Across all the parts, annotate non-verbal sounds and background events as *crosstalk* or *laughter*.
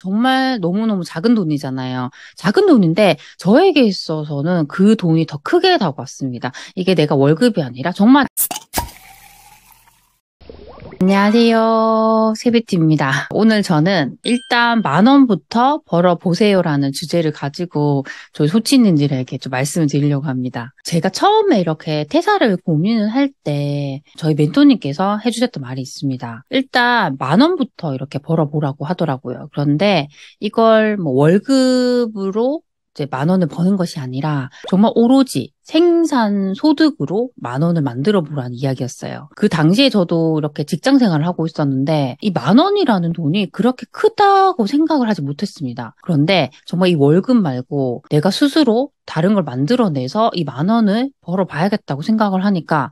정말 너무너무 작은 돈이잖아요. 작은 돈인데 저에게 있어서는 그 돈이 더 크게 다가왔습니다. 이게 내가 월급이 아니라 정말 안녕하세요. 세비티입니다. 오늘 저는 일단 만 원부터 벌어보세요라는 주제를 가지고 저희 소치님들에게 좀 말씀을 드리려고 합니다. 제가 처음에 이렇게 퇴사를 고민을 할 때 저희 멘토님께서 해주셨던 말이 있습니다. 일단 만 원부터 이렇게 벌어보라고 하더라고요. 그런데 이걸 뭐 월급으로 이제 만 원을 버는 것이 아니라 정말 오로지 생산 소득으로 만 원을 만들어 보라는 이야기였어요. 그 당시에 저도 이렇게 직장 생활을 하고 있었는데 이 만 원이라는 돈이 그렇게 크다고 생각을 하지 못했습니다. 그런데 정말 이 월급 말고 내가 스스로 다른 걸 만들어내서 이 만 원을 벌어 봐야겠다고 생각을 하니까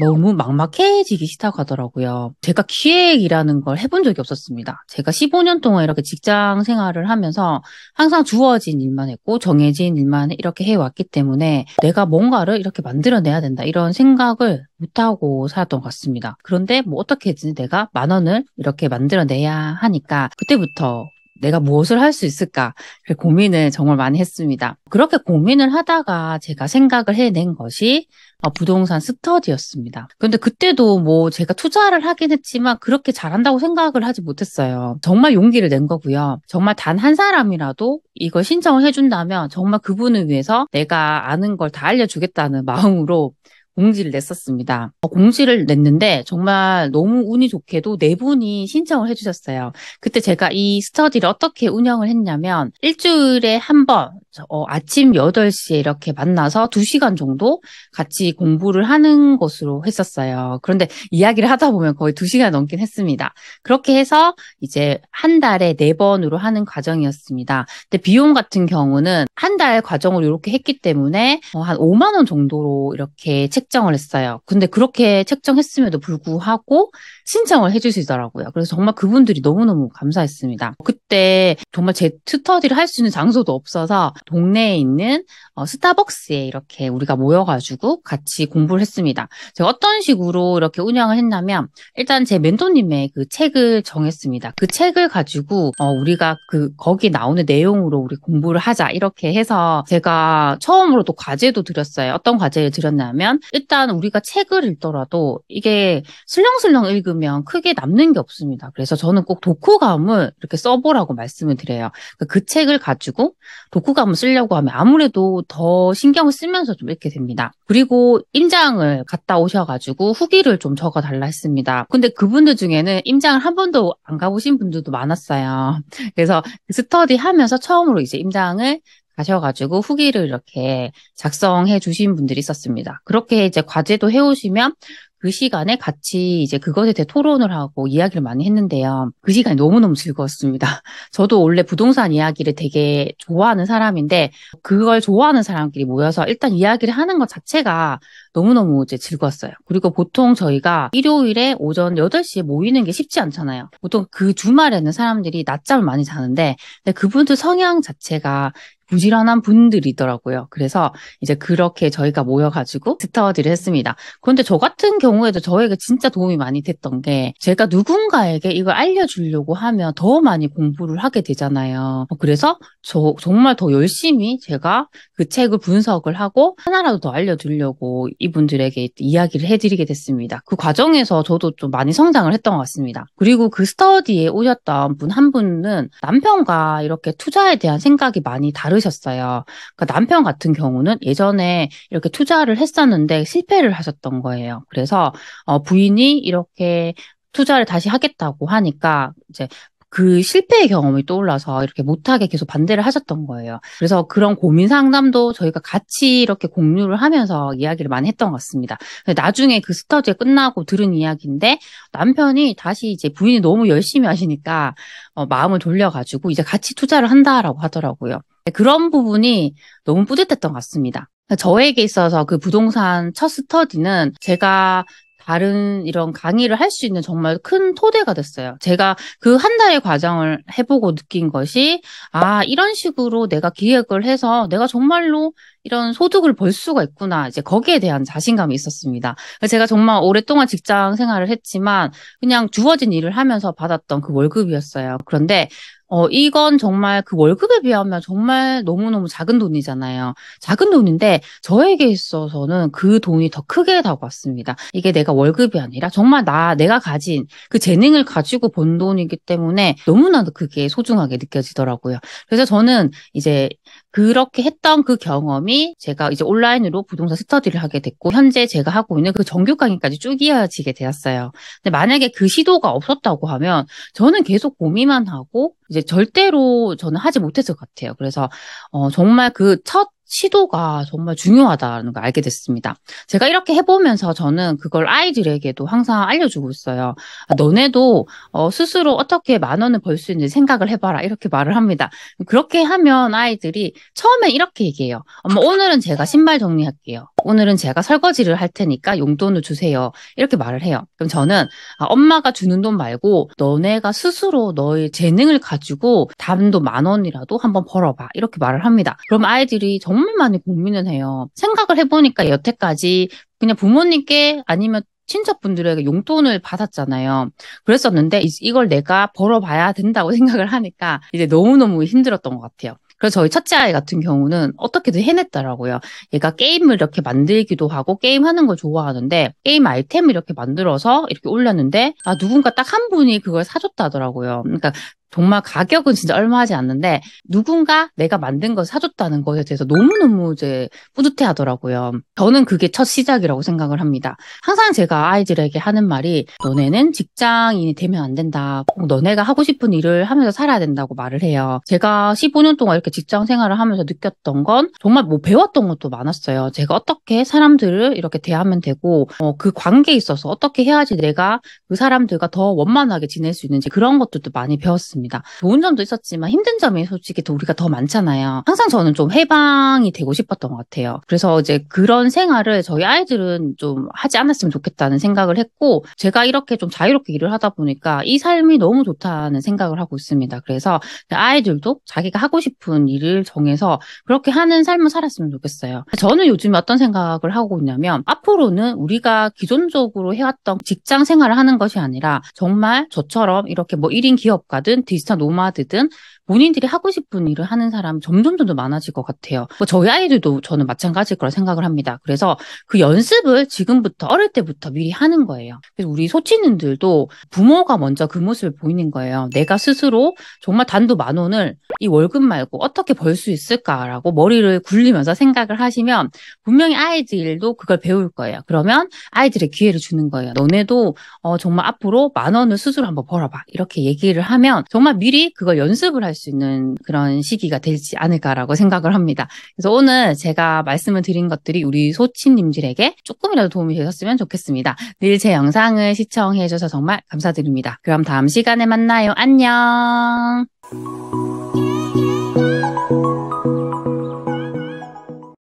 너무 막막해지기 시작하더라고요. 제가 기획이라는 걸 해본 적이 없었습니다. 제가 15년 동안 이렇게 직장 생활을 하면서 항상 주어진 일만 했고 정해진 일만 이렇게 해왔기 때문에 내가 뭔가를 이렇게 만들어내야 된다 이런 생각을 못하고 살았던 것 같습니다. 그런데 뭐 어떻게든 내가 만 원을 이렇게 만들어내야 하니까 그때부터 내가 무엇을 할 수 있을까 고민을 정말 많이 했습니다. 그렇게 고민을 하다가 제가 생각을 해낸 것이 어, 부동산 스터디였습니다. 그런데 그때도 뭐 제가 투자를 하긴 했지만 그렇게 잘한다고 생각을 하지 못했어요. 정말 용기를 낸 거고요. 정말 단 한 사람이라도 이걸 신청을 해준다면 정말 그분을 위해서 내가 아는 걸 다 알려주겠다는 마음으로 공지를 냈었습니다. 어, 공지를 냈는데 정말 너무 운이 좋게도 네 분이 신청을 해주셨어요. 그때 제가 이 스터디를 어떻게 운영을 했냐면 일주일에 한번 어, 아침 8시에 이렇게 만나서 2시간 정도 같이 공부를 하는 것으로 했었어요. 그런데 이야기를 하다 보면 거의 2시간 넘긴 했습니다. 그렇게 해서 이제 한 달에 네 번으로 하는 과정이었습니다. 근데 비용 같은 경우는 한 달 과정을 이렇게 했기 때문에 어, 한 5만 원 정도로 이렇게 책 책정을 했어요. 근데 그렇게 책정했음에도 불구하고 신청을 해주시더라고요. 그래서 정말 그분들이 너무너무 감사했습니다. 그때 정말 제 스터디를 할 수 있는 장소도 없어서 동네에 있는 어, 스타벅스에 이렇게 우리가 모여가지고 같이 공부를 했습니다. 제가 어떤 식으로 이렇게 운영을 했냐면 일단 제 멘토님의 그 책을 정했습니다. 그 책을 가지고 어, 우리가 그 거기 나오는 내용으로 우리 공부를 하자 이렇게 해서 제가 처음으로 또 과제도 드렸어요. 어떤 과제를 드렸냐면 일단 우리가 책을 읽더라도 이게 슬렁슬렁 읽으면 크게 남는 게 없습니다. 그래서 저는 꼭 독후감을 이렇게 써보라고 말씀을 드려요. 그러니까 그 책을 가지고 독후감을 쓰려고 하면 아무래도 더 신경을 쓰면서 좀 읽게 됩니다. 그리고 임장을 갔다 오셔가지고 후기를 좀 적어달라 했습니다. 근데 그분들 중에는 임장을 한 번도 안 가보신 분들도 많았어요. *laughs* 그래서 스터디 하면서 처음으로 이제 임장을 하셔가지고 후기를 이렇게 작성해 주신 분들이 있었습니다. 그렇게 이제 과제도 해오시면 그 시간에 같이 이제 그것에 대해 토론을 하고 이야기를 많이 했는데요. 그 시간이 너무너무 즐거웠습니다. *laughs* 저도 원래 부동산 이야기를 되게 좋아하는 사람인데 그걸 좋아하는 사람끼리 모여서 일단 이야기를 하는 것 자체가 너무너무 이제 즐거웠어요. 그리고 보통 저희가 일요일에 오전 8시에 모이는 게 쉽지 않잖아요. 보통 그 주말에는 사람들이 낮잠을 많이 자는데 그분들 성향 자체가 부지런한 분들이더라고요. 그래서 이제 그렇게 저희가 모여가지고 스타워디를 했습니다. 그런데 저 같은 경우에도 저에게 진짜 도움이 많이 됐던 게 제가 누군가에게 이걸 알려주려고 하면 더 많이 공부를 하게 되잖아요. 어, 그래서 저 정말 더 열심히 제가 그 책을 분석을 하고 하나라도 더 알려주려고 이분들에게 이야기를 해드리게 됐습니다. 그 과정에서 저도 좀 많이 성장을 했던 것 같습니다. 그리고 그스타워디에 오셨던 분 한 분은 남편과 이렇게 투자에 대한 생각이 많이 다르 보이셨어요. 그러니까 남편 같은 경우는 예전에 이렇게 투자를 했었는데 실패를 하셨던 거예요. 그래서 어, 부인이 이렇게 투자를 다시 하겠다고 하니까 이제 그 실패의 경험이 떠올라서 이렇게 못하게 계속 반대를 하셨던 거예요. 그래서 그런 고민 상담도 저희가 같이 이렇게 공유를 하면서 이야기를 많이 했던 것 같습니다. 나중에 그 스터디가 끝나고 들은 이야기인데 남편이 다시 이제 부인이 너무 열심히 하시니까 어, 마음을 돌려가지고 이제 같이 투자를 한다라고 하더라고요. 네, 그런 부분이 너무 뿌듯했던 것 같습니다. 그러니까 저에게 있어서 그 부동산 첫 스터디는 제가 다른 이런 강의를 할 수 있는 정말 큰 토대가 됐어요. 제가 그 한 달의 과정을 해보고 느낀 것이, 아, 이런 식으로 내가 기획을 해서 내가 정말로 이런 소득을 벌 수가 있구나. 이제 거기에 대한 자신감이 있었습니다. 제가 정말 오랫동안 직장 생활을 했지만 그냥 주어진 일을 하면서 받았던 그 월급이었어요. 그런데 어, 이건 정말 그 월급에 비하면 정말 너무너무 작은 돈이잖아요. 작은 돈인데 저에게 있어서는 그 돈이 더 크게 다가왔습니다. 이게 내가 월급이 아니라 정말 나, 내가 가진 그 재능을 가지고 번 돈이기 때문에 너무나도 그게 소중하게 느껴지더라고요. 그래서 저는 이제 그렇게 했던 그 경험이 제가 이제 온라인으로 부동산 스터디를 하게 됐고 현재 제가 하고 있는 그 정규 강의까지 쭉 이어지게 되었어요. 근데 만약에 그 시도가 없었다고 하면 저는 계속 고민만 하고 이제 절대로 저는 하지 못했을 것 같아요. 그래서 어 정말 그첫 시도가 정말 중요하다는 걸 알게 됐습니다. 제가 이렇게 해보면서 저는 그걸 아이들에게도 항상 알려주고 있어요. 아, 너네도 어, 스스로 어떻게 만 원을 벌 수 있는지 생각을 해봐라 이렇게 말을 합니다. 그렇게 하면 아이들이 처음엔 이렇게 얘기해요. 엄마 오늘은 제가 신발 정리할게요. 오늘은 제가 설거지를 할 테니까 용돈을 주세요. 이렇게 말을 해요. 그럼 저는 아, 엄마가 주는 돈 말고 너네가 스스로 너의 재능을 가지고 담도 만 원이라도 한번 벌어봐 이렇게 말을 합니다. 그럼 아이들이 정말 정말 많이 고민을 해요. 생각을 해보니까 여태까지 그냥 부모님께 아니면 친척분들에게 용돈을 받았잖아요. 그랬었는데 이걸 내가 벌어봐야 된다고 *laughs* 생각을 하니까 이제 너무너무 힘들었던 것 같아요. 그래서 저희 첫째 아이 같은 경우는 어떻게든 해냈더라고요. 얘가 게임을 이렇게 만들기도 하고 게임하는 걸 좋아하는데 게임 아이템을 이렇게 만들어서 이렇게 올렸는데 아 누군가 딱 한 분이 그걸 사줬다더라고요. 그러니까 정말 가격은 진짜 얼마 하지 않는데 누군가 내가 만든 걸 사줬다는 것에 대해서 너무너무 이제 뿌듯해 하더라고요. 저는 그게 첫 시작이라고 생각을 합니다. 항상 제가 아이들에게 하는 말이 너네는 직장인이 되면 안 된다. 꼭 너네가 하고 싶은 일을 하면서 살아야 된다고 말을 해요. 제가 15년 동안 이렇게 직장 생활을 하면서 느꼈던 건 정말 뭐 배웠던 것도 많았어요. 제가 어떻게 사람들을 이렇게 대하면 되고 어, 그 관계에 있어서 어떻게 해야지 내가 그 사람들과 더 원만하게 지낼 수 있는지 그런 것들도 많이 배웠습니다. 같습니다. 좋은 점도 있었지만 힘든 점이 솔직히 더 우리가 더 많잖아요. 항상 저는 좀 해방이 되고 싶었던 것 같아요. 그래서 이제 그런 생활을 저희 아이들은 좀 하지 않았으면 좋겠다는 생각을 했고 제가 이렇게 좀 자유롭게 일을 하다 보니까 이 삶이 너무 좋다는 생각을 하고 있습니다. 그래서 그 아이들도 자기가 하고 싶은 일을 정해서 그렇게 하는 삶을 살았으면 좋겠어요. 저는 요즘 에 어떤 생각을 하고 있냐면 앞으로는 우리가 기존적으로 해왔던 직장 생활을 하는 것이 아니라 정말 저처럼 이렇게 뭐 1인 기업가든 디지털 노마드든 본인들이 하고 싶은 일을 하는 사람 점점 더 많아질 것 같아요. 뭐 저희 아이들도 저는 마찬가지일 거라 생각을 합니다. 그래서 그 연습을 지금부터 어릴 때부터 미리 하는 거예요. 그래서 우리 소치님들도 부모가 먼저 그 모습을 보이는 거예요. 내가 스스로 정말 단도 만 원을 이 월급 말고 어떻게 벌 수 있을까라고 머리를 굴리면서 생각을 하시면 분명히 아이들도 그걸 배울 거예요. 그러면 아이들의 기회를 주는 거예요. 너네도 어 정말 앞으로 만 원을 스스로 한번 벌어봐. 이렇게 얘기를 하면 정말 정말 미리 그걸 연습을 할 수 있는 그런 시기가 되지 않을까라고 생각을 합니다. 그래서 오늘 제가 말씀을 드린 것들이 우리 소친님들에게 조금이라도 도움이 되셨으면 좋겠습니다. 늘 제 영상을 시청해주셔서 정말 감사드립니다. 그럼 다음 시간에 만나요. 안녕!